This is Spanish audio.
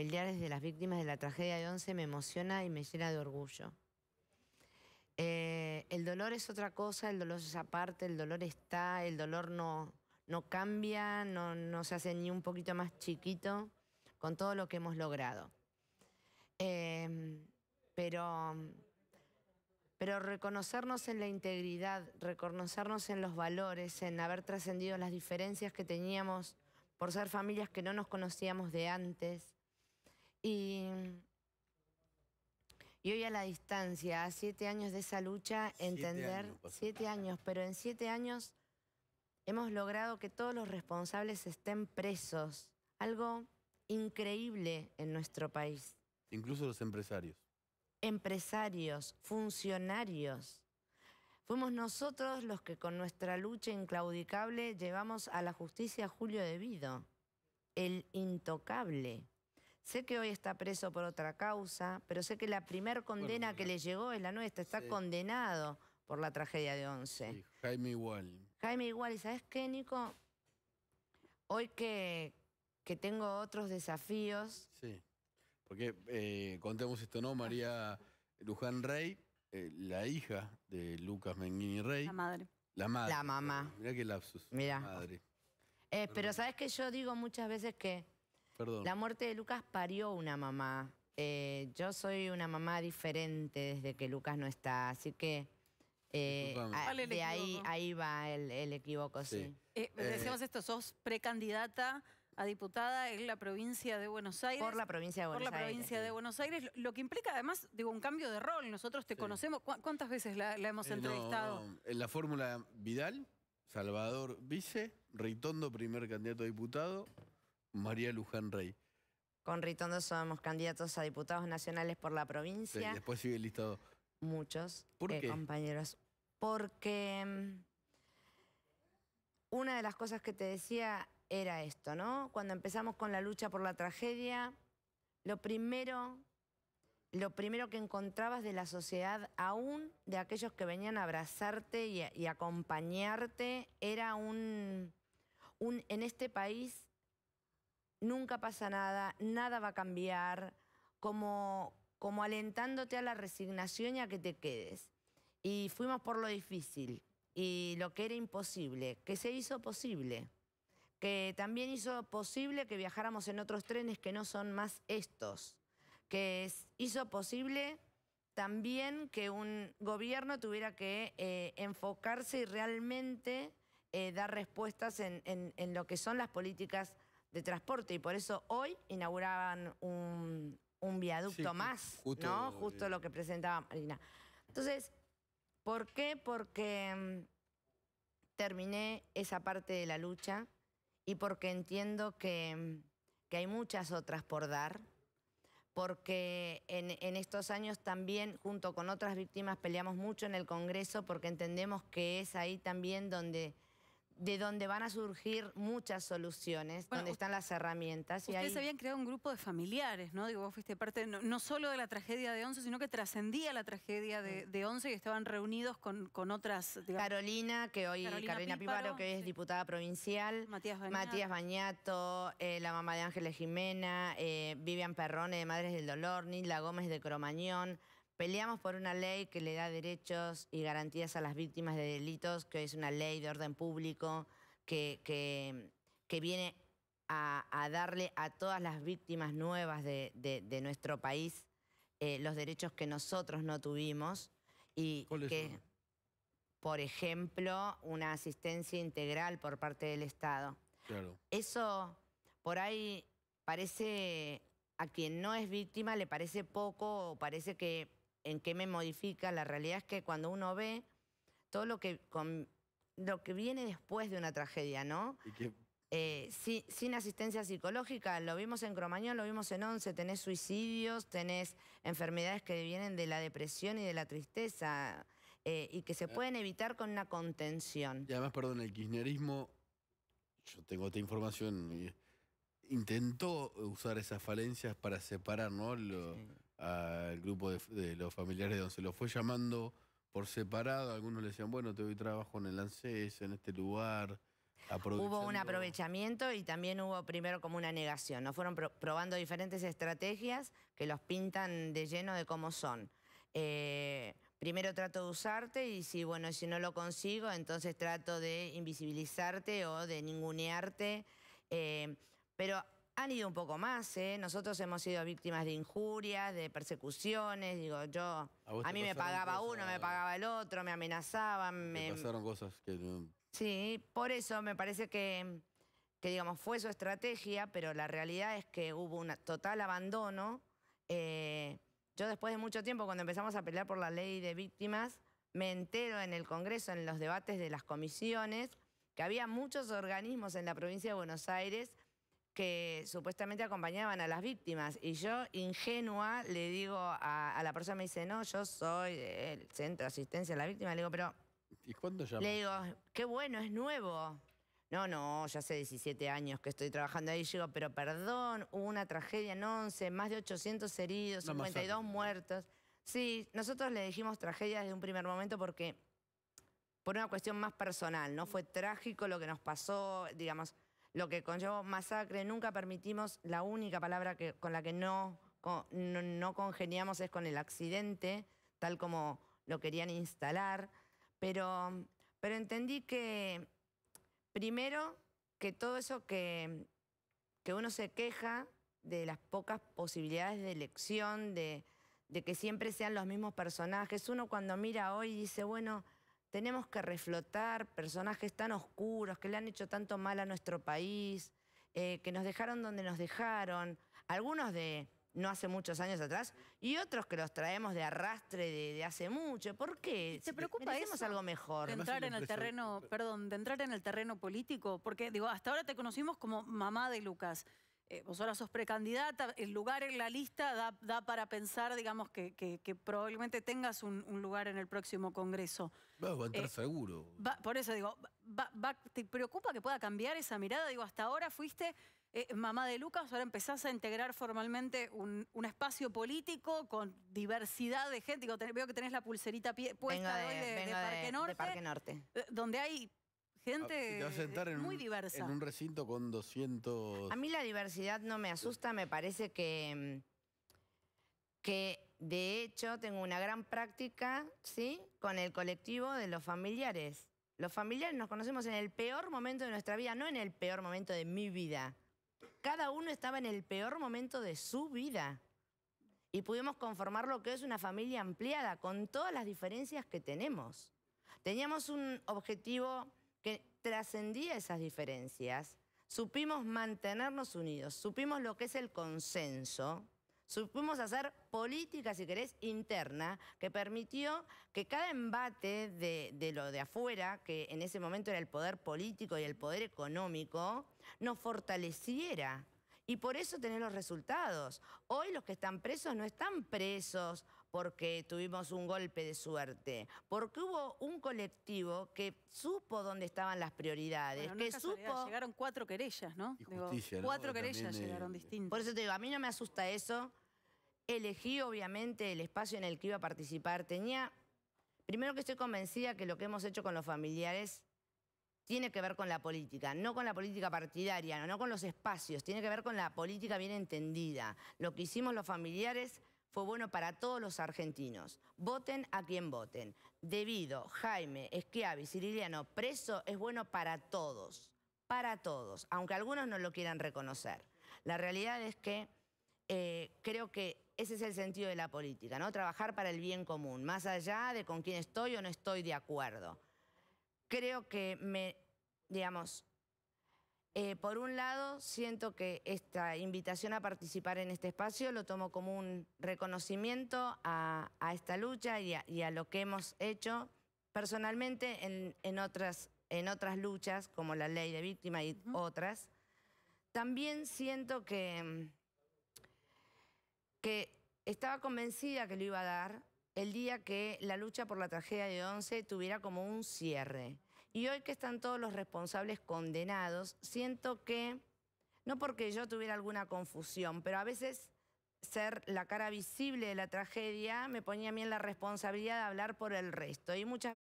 familiares de las víctimas de la tragedia de Once me emociona y me llena de orgullo. Eh, el dolor es otra cosa, el dolor es aparte, el dolor está, el dolor no, cambia, no, se hace ni un poquito más chiquito con todo lo que hemos logrado. Em, pero, pero reconocernos en la integridad, reconocernos en los valores, en haber trascendido las diferencias que teníamos por ser familias que no nos conocíamos de antes, Mm, y, hoy a la distancia, a siete años de esa lucha, entender, siete años, pero en siete años hemos logrado que todos los responsables estén presos. Algo increíble en nuestro país. Incluso los empresarios. Empresarios, funcionarios. Fuimos nosotros los que con nuestra lucha inclaudicable llevamos a la justicia a Julio Debido, el intocable. Sé que hoy está preso por otra causa, pero sé que la primer condena que le llegó es la nuestra. Está condenado por la tragedia de Once. Jaime igual. Jaime igual. ¿Y sabes qué, Nico? Hoy que, que tengo otros desafíos... Sí, porque eh, contemos esto, ¿no? María Luján Rey, eh, la hija de Lucas Menguini Rey. La madre. La madre. La mamá. Mirá qué lapsus. Mirá. Madre. Eh, pero sabes qué? yo digo muchas veces que la muerte de Lucas parió una mamá. Eh, yo soy una mamá diferente desde que Lucas no está, así que... Eh, ah, de ahí, ahí va el, el equivoco, sí. Eh, decíamos esto, sos precandidata a diputada en la provincia de Buenos Aires. Por la provincia de Buenos Aires. Por la provincia de Buenos Aires, lo que implica además, digo, un cambio de rol. Nosotros te conocemos, ¿cuántas veces la, hemos entrevistado? En la fórmula Vidal, Salvador Vice, Ritondo primer candidato a diputado, María Luján Rey. Con Ritondo somos candidatos a diputados nacionales por la provincia. después sigue el listado. Muchos eh, compañeros. Porque mm, una de las cosas que te decía era esto, ¿no? Cuando empezamos con la lucha por la tragedia, lo primero, lo primero que encontrabas de la sociedad, aún de aquellos que venían a abrazarte y, acompañarte, era un, un, en este país nunca pasa nada, nada va a cambiar, como, como alentándote a la resignación y a que te quedes. Y fuimos por lo difícil y lo que era imposible, que se hizo posible, que también hizo posible que viajáramos en otros trenes que no son más estos, que hizo posible también que un gobierno tuviera que eh, enfocarse y realmente eh, dar respuestas en, en lo que son las políticas de transporte y por eso hoy inauguraban un, viaducto más, justo, ¿no? Justo lo que presentaba Marina. Entonces, ¿por qué? Porque mm, terminé esa parte de la lucha y porque entiendo que, mm, hay muchas otras por dar, porque en, estos años también, junto con otras víctimas, peleamos mucho en el Congreso porque entendemos que es ahí también donde de donde van a surgir muchas soluciones, donde están las herramientas. Ustedes y ahí... habían creado un grupo de familiares, ¿no? Digo, vos fuiste parte no, solo de la tragedia de Once, sino que trascendía la tragedia de, de Once y estaban reunidos con, con otras... Carolina, que hoy Carolina, que es diputada provincial. Matías Bañato. Matías Bañato eh, la mamá de Ángeles Jimena, eh, Vivian Perrone de Madres del Dolor, Nilda Gómez de Cromañón. Peleamos por una ley que le da derechos y garantías a las víctimas de delitos, que hoy es una ley de orden público que, que, viene a, darle a todas las víctimas nuevas de, nuestro país eh, los derechos que nosotros no tuvimos. Y que, por ejemplo, una asistencia integral por parte del Estado. Claro. Eso por ahí parece, a quien no es víctima le parece poco o parece que en qué me modifica, la realidad es que cuando uno ve todo lo que, lo que viene después de una tragedia, ¿no? Eh, sin, asistencia psicológica, lo vimos en Cromañón, lo vimos en Once, tenés suicidios, tenés enfermedades que vienen de la depresión y de la tristeza eh, y que se eh. pueden evitar con una contención. Y además, perdón, el kirchnerismo, yo tengo esta información, intentó usar esas falencias para separar ¿no? Lo, al grupo de, los familiares de donde se los fue llamando por separado. Algunos le decían, bueno, te doy trabajo en el ANSES, en este lugar. Hubo un aprovechamiento y también hubo primero como una negación. Nos fueron probando diferentes estrategias que los pintan de lleno de cómo son. Eh, primero trato de usarte y si, bueno, si no lo consigo, entonces trato de invisibilizarte o de ningunearte. Eh, pero han ido un poco más, ¿eh? Nosotros hemos sido víctimas de injurias, de persecuciones, digo, yo... A, mí me pagaba uno, me pagaba el otro, me amenazaban. Me pasaron cosas que... Sí, por eso me parece que, que, digamos, fue su estrategia, pero la realidad es que hubo un total abandono. Eh, yo después de mucho tiempo, cuando empezamos a pelear por la ley de víctimas, me entero en el Congreso, en los debates de las comisiones, que había muchos organismos en la provincia de Buenos Aires que supuestamente acompañaban a las víctimas. Y yo, ingenua, le digo a, la persona, me dice, no, yo soy del centro de asistencia a la víctima Le digo, pero... ¿Y cuándo llamó? Le digo, qué bueno, es nuevo. No, no, ya hace 17 años que estoy trabajando ahí. Y digo, pero perdón, hubo una tragedia en 11, más de 800 heridos, 52 muertos. Sí, nosotros le dijimos tragedia desde un primer momento porque... Por una cuestión más personal, ¿no? Fue trágico lo que nos pasó, digamos lo que conllevó masacre. Nunca permitimos, la única palabra con la que no, congeniamos es con el accidente, tal como lo querían instalar. Pero, entendí que, primero, que todo eso que, uno se queja de las pocas posibilidades de elección, de que siempre sean los mismos personajes, uno cuando mira hoy dice, bueno, tenemos que reflotar personajes tan oscuros que le han hecho tanto mal a nuestro país, eh, que nos dejaron donde nos dejaron, algunos de no hace muchos años atrás y otros que los traemos de arrastre de, hace mucho. ¿Por qué? Se preocupa eso? algo mejor. De entrar en el terreno, perdón, de entrar en el terreno político, porque digo, hasta ahora te conocimos como mamá de Lucas. Eh, vos ahora sos precandidata, el lugar en la lista da, para pensar, digamos, que, probablemente tengas un, lugar en el próximo Congreso. Va, a entrar eh, seguro. por eso digo, ¿te preocupa que pueda cambiar esa mirada? Digo, hasta ahora fuiste eh, mamá de Lucas, ahora empezás a integrar formalmente un, espacio político con diversidad de gente. Digo, veo que tenés la pulserita puesta de, Parque Norte, de Parque Norte. Donde hay gente ah, sentar en muy un, diversa. En un recinto con 200... A mí la diversidad no me asusta, me parece que, que de hecho tengo una gran práctica ¿sí? con el colectivo de los familiares. Los familiares nos conocemos en el peor momento de nuestra vida, no en el peor momento de mi vida. Cada uno estaba en el peor momento de su vida. Y pudimos conformar lo que es una familia ampliada, con todas las diferencias que tenemos. Teníamos un objetivo que trascendía esas diferencias, supimos mantenernos unidos, supimos lo que es el consenso, supimos hacer política, si querés, interna, que permitió que cada embate de, lo de afuera, que en ese momento era el poder político y el poder económico, nos fortaleciera. Y por eso tener los resultados. Hoy los que están presos no están presos porque tuvimos un golpe de suerte, porque hubo un colectivo que supo dónde estaban las prioridades, que supo... Llegaron cuatro querellas, ¿no? cuatro querellas llegaron distintas. Por eso te digo, a mí no me asusta eso. Elegí obviamente el espacio en el que iba a participar. Tenía, primero que estoy convencida que lo que hemos hecho con los familiares tiene que ver con la política, no con la política partidaria, no con los espacios, tiene que ver con la política bien entendida. Lo que hicimos los familiares fue bueno para todos los argentinos. Voten a quien voten. Debido, Jaime, Esquiavi, Ciriliano, preso es bueno para todos. Para todos, aunque algunos no lo quieran reconocer. La realidad es que eh, creo que ese es el sentido de la política, ¿no? Trabajar para el bien común, más allá de con quién estoy o no estoy de acuerdo. Creo que me, digamos, eh, por un lado, siento que esta invitación a participar en este espacio lo tomo como un reconocimiento a, esta lucha y a, lo que hemos hecho personalmente en, en, otras, luchas, como la ley de víctima y otras. También siento que, que estaba convencida que lo iba a dar el día que la lucha por la tragedia de Once tuviera como un cierre y hoy que están todos los responsables condenados, siento que, no porque yo tuviera alguna confusión, pero a veces ser la cara visible de la tragedia me ponía a mí en la responsabilidad de hablar por el resto. Y muchas